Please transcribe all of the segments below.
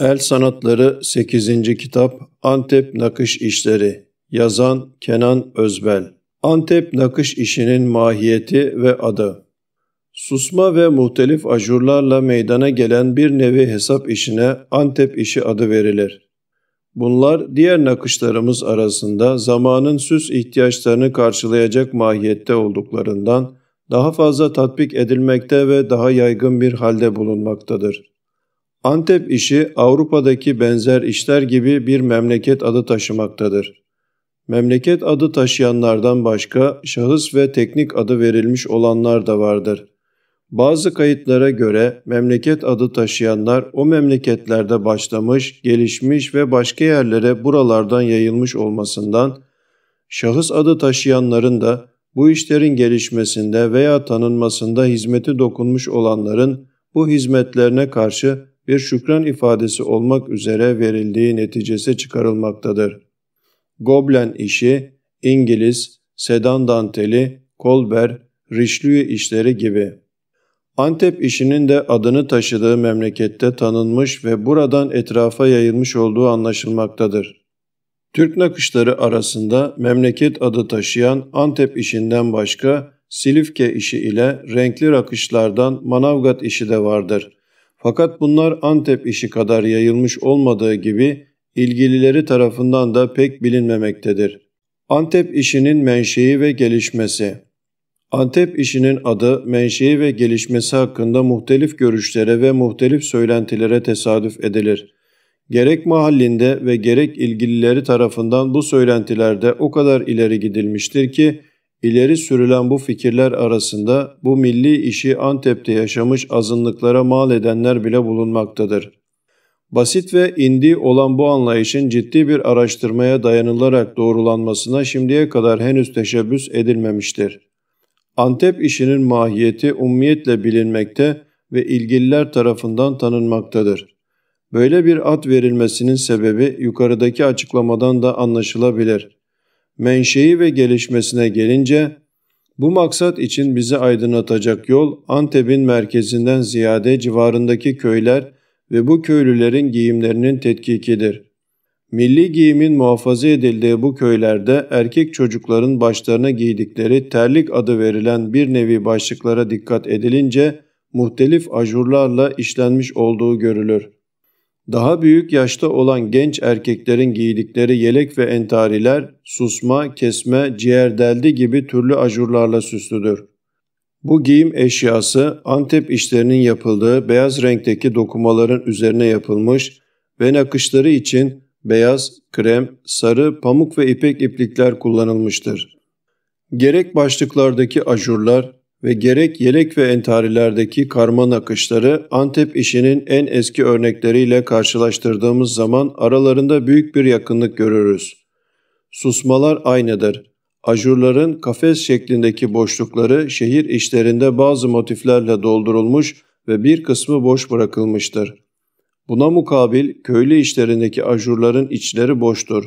El Sanatları 8. Kitap Antep Nakış İşleri Yazan Kenan Özbel Antep nakış İşinin mahiyeti ve adı Susma ve muhtelif ajurlarla meydana gelen bir nevi hesap işine Antep işi adı verilir. Bunlar diğer nakışlarımız arasında zamanın süs ihtiyaçlarını karşılayacak mahiyette olduklarından daha fazla tatbik edilmekte ve daha yaygın bir halde bulunmaktadır. Antep işi Avrupa'daki benzer işler gibi bir memleket adı taşımaktadır. Memleket adı taşıyanlardan başka şahıs ve teknik adı verilmiş olanlar da vardır. Bazı kayıtlara göre memleket adı taşıyanlar o memleketlerde başlamış, gelişmiş ve başka yerlere buralardan yayılmış olmasından, şahıs adı taşıyanların da bu işlerin gelişmesinde veya tanınmasında hizmeti dokunmuş olanların bu hizmetlerine karşı bir şükran ifadesi olmak üzere verildiği neticesi çıkarılmaktadır. Goblen işi, İngiliz, sedan danteli, kolber, Richelieu işleri gibi. Antep işinin de adını taşıdığı memlekette tanınmış ve buradan etrafa yayılmış olduğu anlaşılmaktadır. Türk nakışları arasında memleket adı taşıyan Antep işinden başka Silifke işi ile renkli rakışlardan Manavgat işi de vardır.'' Fakat bunlar Antep işi kadar yayılmış olmadığı gibi ilgilileri tarafından da pek bilinmemektedir. Antep işinin menşei ve gelişmesi Antep işinin adı menşei ve gelişmesi hakkında muhtelif görüşlere ve muhtelif söylentilere tesadüf edilir. Gerek mahallinde ve gerek ilgilileri tarafından bu söylentilerde o kadar ileri gidilmiştir ki İleri sürülen bu fikirler arasında bu milli işi Antep'te yaşamış azınlıklara mal edenler bile bulunmaktadır. Basit ve indi olan bu anlayışın ciddi bir araştırmaya dayanılarak doğrulanmasına şimdiye kadar henüz teşebbüs edilmemiştir. Antep işinin mahiyeti ummiyetle bilinmekte ve ilgililer tarafından tanınmaktadır. Böyle bir ad verilmesinin sebebi yukarıdaki açıklamadan da anlaşılabilir menşei ve gelişmesine gelince bu maksat için bizi aydınlatacak yol Antep'in merkezinden ziyade civarındaki köyler ve bu köylülerin giyimlerinin tetkikidir. Milli giyimin muhafaza edildiği bu köylerde erkek çocukların başlarına giydikleri terlik adı verilen bir nevi başlıklara dikkat edilince muhtelif ajurlarla işlenmiş olduğu görülür. Daha büyük yaşta olan genç erkeklerin giydikleri yelek ve entariler susma, kesme, ciğer deldi gibi türlü ajurlarla süslüdür. Bu giyim eşyası Antep işlerinin yapıldığı beyaz renkteki dokumaların üzerine yapılmış ve nakışları için beyaz, krem, sarı, pamuk ve ipek iplikler kullanılmıştır. Gerek başlıklardaki ajurlar, ve gerek yelek ve entarilerdeki karma nakışları Antep işinin en eski örnekleriyle karşılaştırdığımız zaman aralarında büyük bir yakınlık görürüz. Susmalar aynıdır. Ajurların kafes şeklindeki boşlukları şehir işlerinde bazı motiflerle doldurulmuş ve bir kısmı boş bırakılmıştır. Buna mukabil köylü işlerindeki ajurların içleri boştur.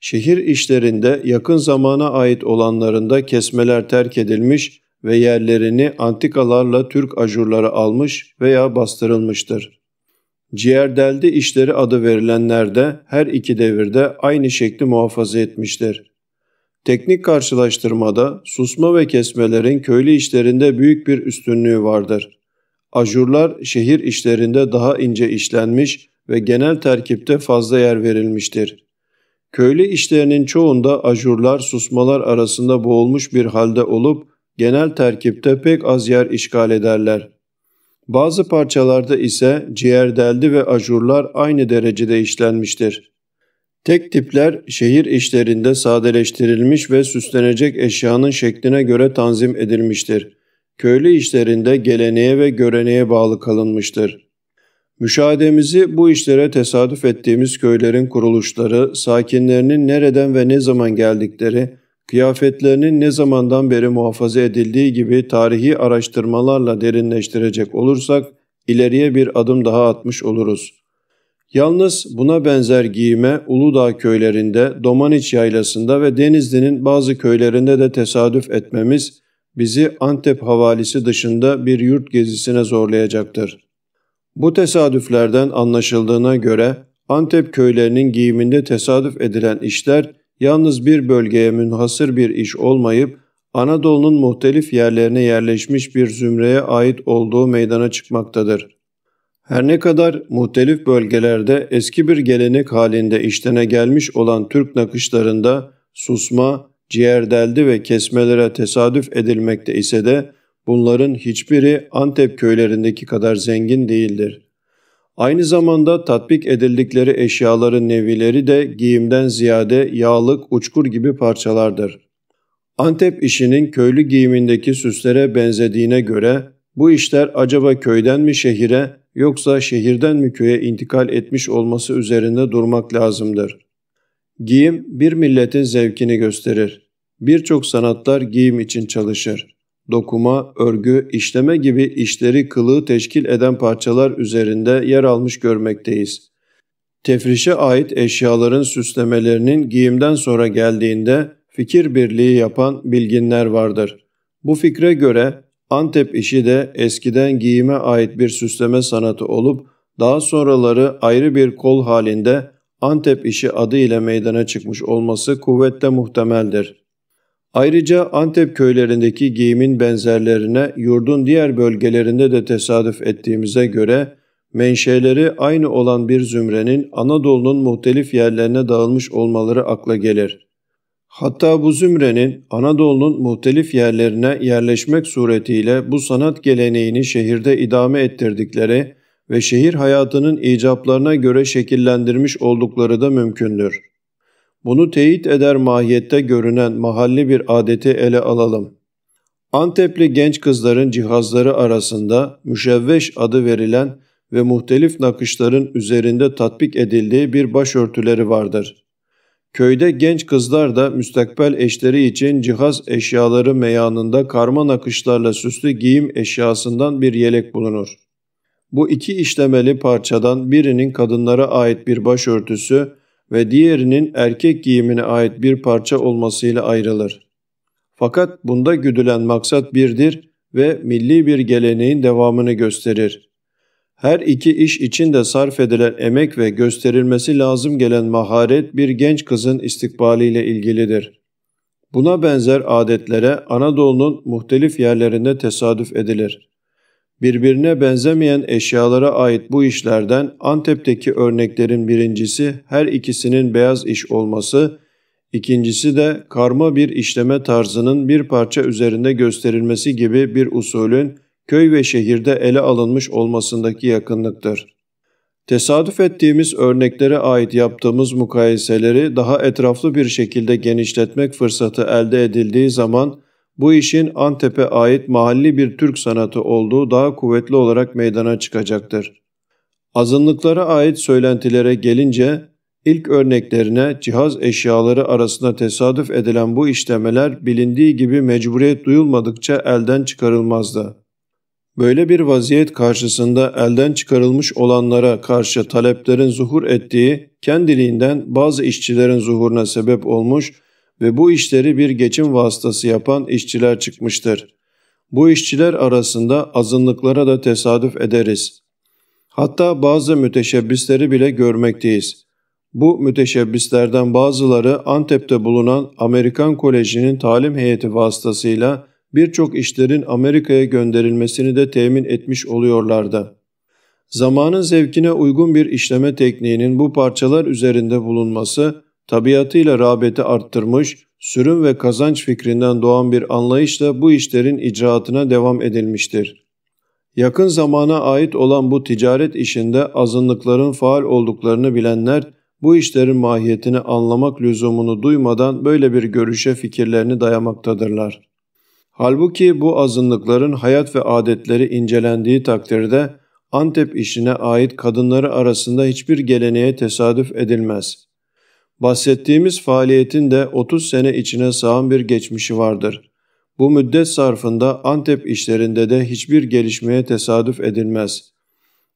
Şehir işlerinde yakın zamana ait olanlarında kesmeler terk edilmiş ve yerlerini antikalarla Türk ajurları almış veya bastırılmıştır. Ciğerdeldi işleri adı verilenler de her iki devirde aynı şekli muhafaza etmiştir. Teknik karşılaştırmada susma ve kesmelerin köylü işlerinde büyük bir üstünlüğü vardır. Ajurlar şehir işlerinde daha ince işlenmiş ve genel terkipte fazla yer verilmiştir. Köylü işlerinin çoğunda ajurlar susmalar arasında boğulmuş bir halde olup genel terkipte pek az yer işgal ederler. Bazı parçalarda ise ciğer deldi ve ajurlar aynı derecede işlenmiştir. Tek tipler şehir işlerinde sadeleştirilmiş ve süslenecek eşyanın şekline göre tanzim edilmiştir. Köylü işlerinde geleneğe ve göreneğe bağlı kalınmıştır. Müşahedemizi bu işlere tesadüf ettiğimiz köylerin kuruluşları, sakinlerinin nereden ve ne zaman geldikleri, kıyafetlerinin ne zamandan beri muhafaza edildiği gibi tarihi araştırmalarla derinleştirecek olursak ileriye bir adım daha atmış oluruz. Yalnız buna benzer giyime Uludağ köylerinde, Domaniç yaylasında ve Denizli'nin bazı köylerinde de tesadüf etmemiz bizi Antep havalisi dışında bir yurt gezisine zorlayacaktır. Bu tesadüflerden anlaşıldığına göre Antep köylerinin giyiminde tesadüf edilen işler yalnız bir bölgeye münhasır bir iş olmayıp Anadolu'nun muhtelif yerlerine yerleşmiş bir zümreye ait olduğu meydana çıkmaktadır. Her ne kadar muhtelif bölgelerde eski bir gelenek halinde işlene gelmiş olan Türk nakışlarında susma, ciğer deldi ve kesmelere tesadüf edilmekte ise de bunların hiçbiri Antep köylerindeki kadar zengin değildir. Aynı zamanda tatbik edildikleri eşyaların nevileri de giyimden ziyade yağlık, uçkur gibi parçalardır. Antep işinin köylü giyimindeki süslere benzediğine göre bu işler acaba köyden mi şehire yoksa şehirden mi köye intikal etmiş olması üzerinde durmak lazımdır. Giyim bir milletin zevkini gösterir. Birçok sanatlar giyim için çalışır dokuma, örgü, işleme gibi işleri kılığı teşkil eden parçalar üzerinde yer almış görmekteyiz. Tefrişe ait eşyaların süslemelerinin giyimden sonra geldiğinde fikir birliği yapan bilginler vardır. Bu fikre göre Antep işi de eskiden giyime ait bir süsleme sanatı olup daha sonraları ayrı bir kol halinde Antep işi adı ile meydana çıkmış olması kuvvetle muhtemeldir. Ayrıca Antep köylerindeki giyimin benzerlerine yurdun diğer bölgelerinde de tesadüf ettiğimize göre menşeleri aynı olan bir zümrenin Anadolu'nun muhtelif yerlerine dağılmış olmaları akla gelir. Hatta bu zümrenin Anadolu'nun muhtelif yerlerine yerleşmek suretiyle bu sanat geleneğini şehirde idame ettirdikleri ve şehir hayatının icaplarına göre şekillendirmiş oldukları da mümkündür. Bunu teyit eder mahiyette görünen mahalli bir adeti ele alalım. Antepli genç kızların cihazları arasında müşevveş adı verilen ve muhtelif nakışların üzerinde tatbik edildiği bir başörtüleri vardır. Köyde genç kızlar da müstakbel eşleri için cihaz eşyaları meyanında karma nakışlarla süslü giyim eşyasından bir yelek bulunur. Bu iki işlemeli parçadan birinin kadınlara ait bir başörtüsü, ve diğerinin erkek giyimine ait bir parça olmasıyla ayrılır. Fakat bunda güdülen maksat birdir ve milli bir geleneğin devamını gösterir. Her iki iş için de sarf edilen emek ve gösterilmesi lazım gelen maharet bir genç kızın istikbaliyle ilgilidir. Buna benzer adetlere Anadolu'nun muhtelif yerlerinde tesadüf edilir. Birbirine benzemeyen eşyalara ait bu işlerden Antep'teki örneklerin birincisi her ikisinin beyaz iş olması, ikincisi de karma bir işleme tarzının bir parça üzerinde gösterilmesi gibi bir usulün köy ve şehirde ele alınmış olmasındaki yakınlıktır. Tesadüf ettiğimiz örneklere ait yaptığımız mukayeseleri daha etraflı bir şekilde genişletmek fırsatı elde edildiği zaman bu işin Antep'e ait mahalli bir Türk sanatı olduğu daha kuvvetli olarak meydana çıkacaktır. Azınlıklara ait söylentilere gelince ilk örneklerine cihaz eşyaları arasında tesadüf edilen bu işlemeler bilindiği gibi mecburiyet duyulmadıkça elden çıkarılmazdı. Böyle bir vaziyet karşısında elden çıkarılmış olanlara karşı taleplerin zuhur ettiği kendiliğinden bazı işçilerin zuhuruna sebep olmuş ve bu işleri bir geçim vasıtası yapan işçiler çıkmıştır. Bu işçiler arasında azınlıklara da tesadüf ederiz. Hatta bazı müteşebbisleri bile görmekteyiz. Bu müteşebbislerden bazıları Antep'te bulunan Amerikan Koleji'nin talim heyeti vasıtasıyla birçok işlerin Amerika'ya gönderilmesini de temin etmiş oluyorlardı. Zamanın zevkine uygun bir işleme tekniğinin bu parçalar üzerinde bulunması tabiatıyla rağbeti arttırmış, sürüm ve kazanç fikrinden doğan bir anlayışla bu işlerin icraatına devam edilmiştir. Yakın zamana ait olan bu ticaret işinde azınlıkların faal olduklarını bilenler, bu işlerin mahiyetini anlamak lüzumunu duymadan böyle bir görüşe fikirlerini dayamaktadırlar. Halbuki bu azınlıkların hayat ve adetleri incelendiği takdirde Antep işine ait kadınları arasında hiçbir geleneğe tesadüf edilmez.'' Bahsettiğimiz faaliyetin de 30 sene içine sığan bir geçmişi vardır. Bu müddet sarfında Antep işlerinde de hiçbir gelişmeye tesadüf edilmez.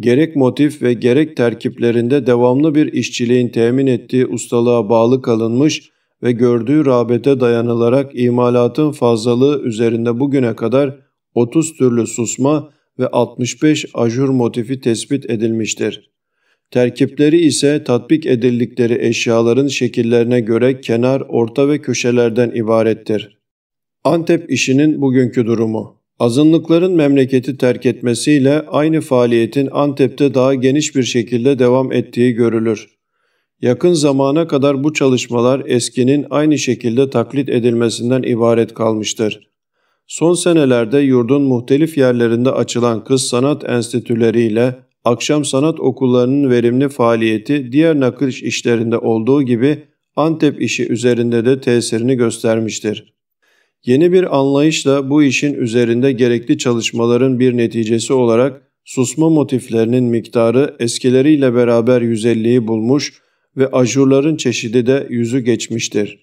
Gerek motif ve gerek terkiplerinde devamlı bir işçiliğin temin ettiği ustalığa bağlı kalınmış ve gördüğü rağbete dayanılarak imalatın fazlalığı üzerinde bugüne kadar 30 türlü susma ve 65 ajur motifi tespit edilmiştir. Terkipleri ise tatbik edildikleri eşyaların şekillerine göre kenar, orta ve köşelerden ibarettir. Antep işinin bugünkü durumu Azınlıkların memleketi terk etmesiyle aynı faaliyetin Antep'te daha geniş bir şekilde devam ettiği görülür. Yakın zamana kadar bu çalışmalar eskinin aynı şekilde taklit edilmesinden ibaret kalmıştır. Son senelerde yurdun muhtelif yerlerinde açılan kız sanat enstitüleriyle akşam sanat okullarının verimli faaliyeti diğer nakış işlerinde olduğu gibi Antep işi üzerinde de tesirini göstermiştir. Yeni bir anlayışla bu işin üzerinde gerekli çalışmaların bir neticesi olarak susma motiflerinin miktarı eskileriyle beraber 150'yi bulmuş ve ajurların çeşidi de yüzü geçmiştir.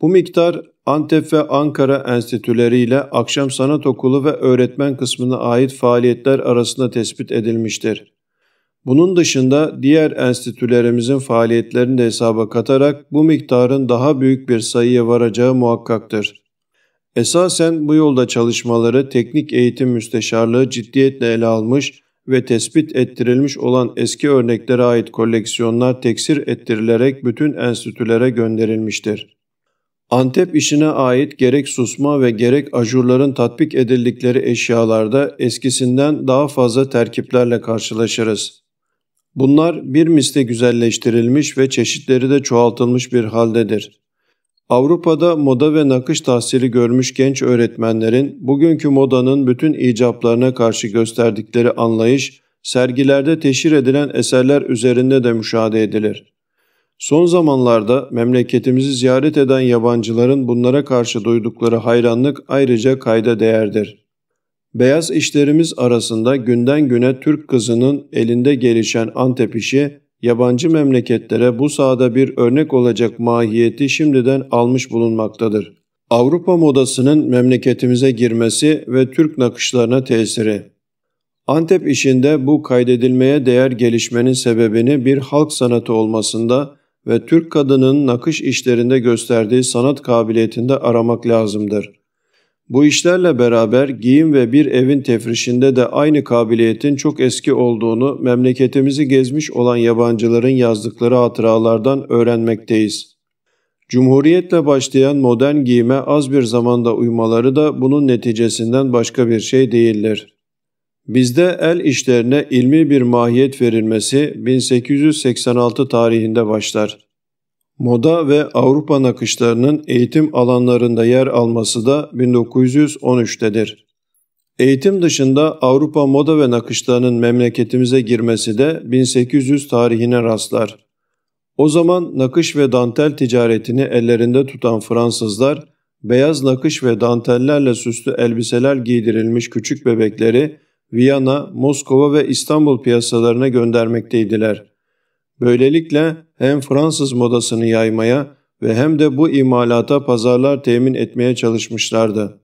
Bu miktar Antep ve Ankara enstitüleri ile akşam sanat okulu ve öğretmen kısmına ait faaliyetler arasında tespit edilmiştir. Bunun dışında diğer enstitülerimizin faaliyetlerini de hesaba katarak bu miktarın daha büyük bir sayıya varacağı muhakkaktır. Esasen bu yolda çalışmaları Teknik Eğitim Müsteşarlığı ciddiyetle ele almış ve tespit ettirilmiş olan eski örneklere ait koleksiyonlar teksir ettirilerek bütün enstitülere gönderilmiştir. Antep işine ait gerek susma ve gerek ajurların tatbik edildikleri eşyalarda eskisinden daha fazla terkiplerle karşılaşırız. Bunlar bir misli güzelleştirilmiş ve çeşitleri de çoğaltılmış bir haldedir. Avrupa'da moda ve nakış tahsili görmüş genç öğretmenlerin bugünkü modanın bütün icaplarına karşı gösterdikleri anlayış sergilerde teşhir edilen eserler üzerinde de müşahede edilir. Son zamanlarda memleketimizi ziyaret eden yabancıların bunlara karşı duydukları hayranlık ayrıca kayda değerdir. Beyaz işlerimiz arasında günden güne Türk kızının elinde gelişen Antep işi, yabancı memleketlere bu sahada bir örnek olacak mahiyeti şimdiden almış bulunmaktadır. Avrupa modasının memleketimize girmesi ve Türk nakışlarına tesiri Antep işinde bu kaydedilmeye değer gelişmenin sebebini bir halk sanatı olmasında ve Türk kadının nakış işlerinde gösterdiği sanat kabiliyetinde aramak lazımdır. Bu işlerle beraber giyim ve bir evin tefrişinde de aynı kabiliyetin çok eski olduğunu memleketimizi gezmiş olan yabancıların yazdıkları hatıralardan öğrenmekteyiz. Cumhuriyetle başlayan modern giyime az bir zamanda uymaları da bunun neticesinden başka bir şey değildir.'' Bizde el işlerine ilmi bir mahiyet verilmesi 1886 tarihinde başlar. Moda ve Avrupa nakışlarının eğitim alanlarında yer alması da 1913'tedir. Eğitim dışında Avrupa moda ve nakışlarının memleketimize girmesi de 1800 tarihine rastlar. O zaman nakış ve dantel ticaretini ellerinde tutan Fransızlar, beyaz nakış ve dantellerle süslü elbiseler giydirilmiş küçük bebekleri Viyana, Moskova ve İstanbul piyasalarına göndermekteydiler. Böylelikle hem Fransız modasını yaymaya ve hem de bu imalata pazarlar temin etmeye çalışmışlardı.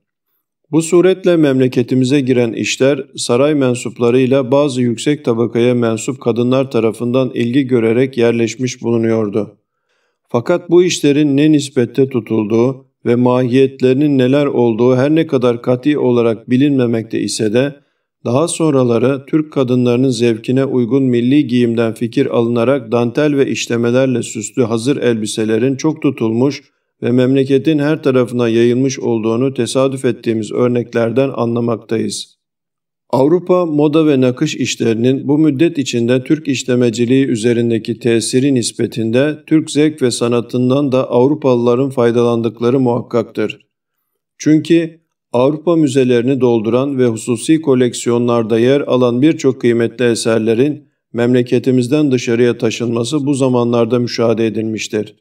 Bu suretle memleketimize giren işler saray mensuplarıyla bazı yüksek tabakaya mensup kadınlar tarafından ilgi görerek yerleşmiş bulunuyordu. Fakat bu işlerin ne nispette tutulduğu ve mahiyetlerinin neler olduğu her ne kadar kati olarak bilinmemekte ise de daha sonraları Türk kadınlarının zevkine uygun milli giyimden fikir alınarak dantel ve işlemelerle süslü hazır elbiselerin çok tutulmuş ve memleketin her tarafına yayılmış olduğunu tesadüf ettiğimiz örneklerden anlamaktayız. Avrupa moda ve nakış işlerinin bu müddet içinde Türk işlemeciliği üzerindeki tesiri nispetinde Türk zevk ve sanatından da Avrupalıların faydalandıkları muhakkaktır. Çünkü Avrupa müzelerini dolduran ve hususi koleksiyonlarda yer alan birçok kıymetli eserlerin memleketimizden dışarıya taşınması bu zamanlarda müşahede edilmiştir.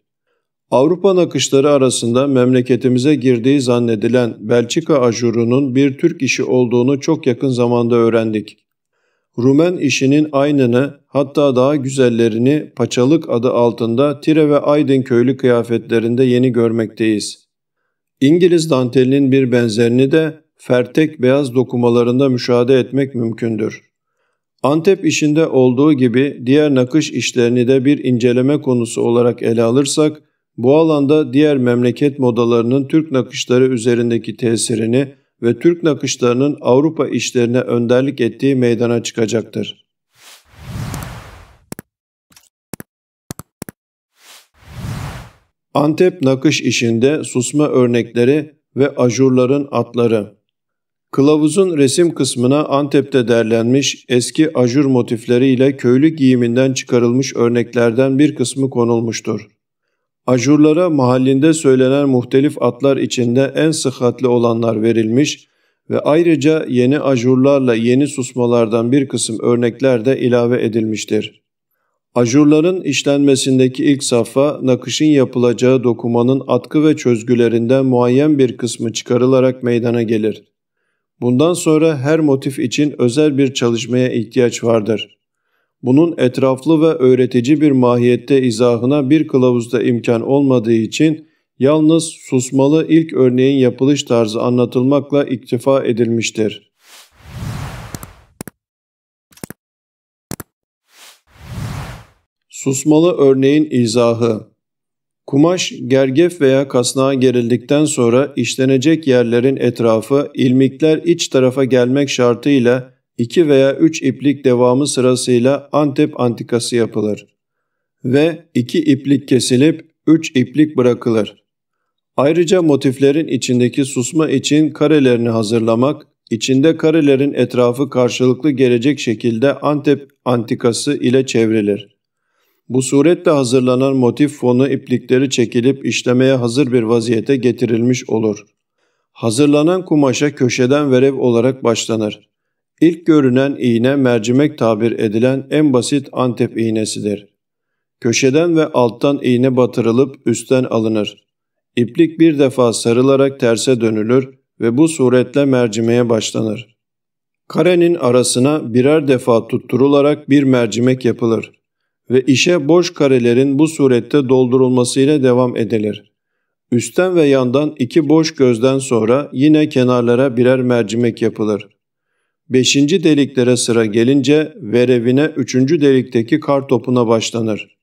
Avrupa nakışları arasında memleketimize girdiği zannedilen Belçika ajurunun bir Türk işi olduğunu çok yakın zamanda öğrendik. Rumen işinin aynını hatta daha güzellerini Paçalık adı altında Tire ve Aydın köylü kıyafetlerinde yeni görmekteyiz. İngiliz dantelinin bir benzerini de fertek beyaz dokumalarında müşahede etmek mümkündür. Antep işinde olduğu gibi diğer nakış işlerini de bir inceleme konusu olarak ele alırsak, bu alanda diğer memleket modalarının Türk nakışları üzerindeki tesirini ve Türk nakışlarının Avrupa işlerine önderlik ettiği meydana çıkacaktır. Antep nakış işinde susma örnekleri ve ajurların atları. Kılavuzun resim kısmına Antep'te derlenmiş eski ajur motifleriyle köylü giyiminden çıkarılmış örneklerden bir kısmı konulmuştur. Ajurlara mahallinde söylenen muhtelif atlar içinde en sıhhatli olanlar verilmiş ve ayrıca yeni ajurlarla yeni susmalardan bir kısım örnekler de ilave edilmiştir. Ajurların işlenmesindeki ilk safha nakışın yapılacağı dokumanın atkı ve çözgülerinde muayyen bir kısmı çıkarılarak meydana gelir. Bundan sonra her motif için özel bir çalışmaya ihtiyaç vardır. Bunun etraflı ve öğretici bir mahiyette izahına bir kılavuzda imkan olmadığı için yalnız susmalı ilk örneğin yapılış tarzı anlatılmakla iktifa edilmiştir. Susmalı örneğin izahı. Kumaş gergef veya kasnağa gerildikten sonra işlenecek yerlerin etrafı ilmikler iç tarafa gelmek şartıyla 2 veya 3 iplik devamı sırasıyla Antep antikası yapılır ve 2 iplik kesilip 3 iplik bırakılır. Ayrıca motiflerin içindeki susma için karelerini hazırlamak, içinde karelerin etrafı karşılıklı gelecek şekilde Antep antikası ile çevrilir. Bu suretle hazırlanan motif fonu iplikleri çekilip işlemeye hazır bir vaziyete getirilmiş olur. Hazırlanan kumaşa köşeden verev olarak başlanır. İlk görünen iğne mercimek tabir edilen en basit antep iğnesidir. Köşeden ve alttan iğne batırılıp üstten alınır. İplik bir defa sarılarak terse dönülür ve bu suretle mercimeğe başlanır. Karenin arasına birer defa tutturularak bir mercimek yapılır ve işe boş karelerin bu surette doldurulmasıyla devam edilir. Üstten ve yandan iki boş gözden sonra yine kenarlara birer mercimek yapılır. Beşinci deliklere sıra gelince verevine üçüncü delikteki kar topuna başlanır.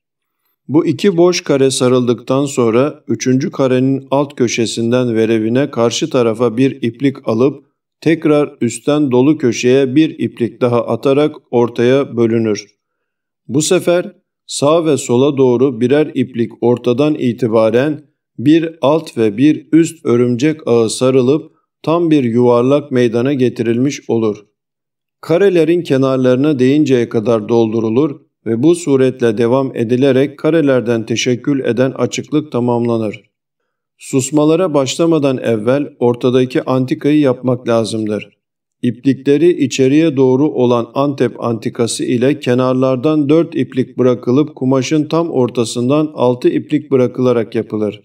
Bu iki boş kare sarıldıktan sonra üçüncü karenin alt köşesinden verevine karşı tarafa bir iplik alıp tekrar üstten dolu köşeye bir iplik daha atarak ortaya bölünür. Bu sefer sağ ve sola doğru birer iplik ortadan itibaren bir alt ve bir üst örümcek ağı sarılıp tam bir yuvarlak meydana getirilmiş olur. Karelerin kenarlarına değinceye kadar doldurulur ve bu suretle devam edilerek karelerden teşekkül eden açıklık tamamlanır. Susmalara başlamadan evvel ortadaki antikayı yapmak lazımdır. İplikleri içeriye doğru olan Antep antikası ile kenarlardan 4 iplik bırakılıp kumaşın tam ortasından 6 iplik bırakılarak yapılır.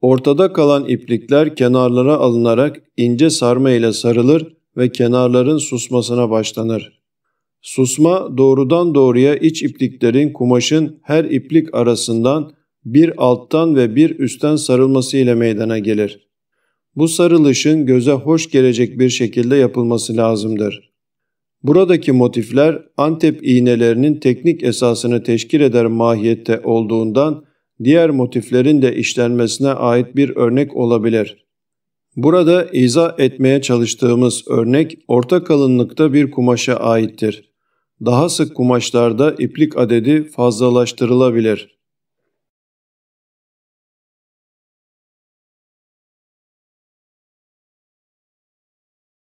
Ortada kalan iplikler kenarlara alınarak ince sarma ile sarılır ve kenarların susmasına başlanır. Susma doğrudan doğruya iç ipliklerin kumaşın her iplik arasından bir alttan ve bir üstten sarılması ile meydana gelir. Bu sarılışın göze hoş gelecek bir şekilde yapılması lazımdır. Buradaki motifler Antep iğnelerinin teknik esasını teşkil eder mahiyette olduğundan diğer motiflerin de işlenmesine ait bir örnek olabilir. Burada izah etmeye çalıştığımız örnek orta kalınlıkta bir kumaşa aittir. Daha sık kumaşlarda iplik adedi fazlalaştırılabilir.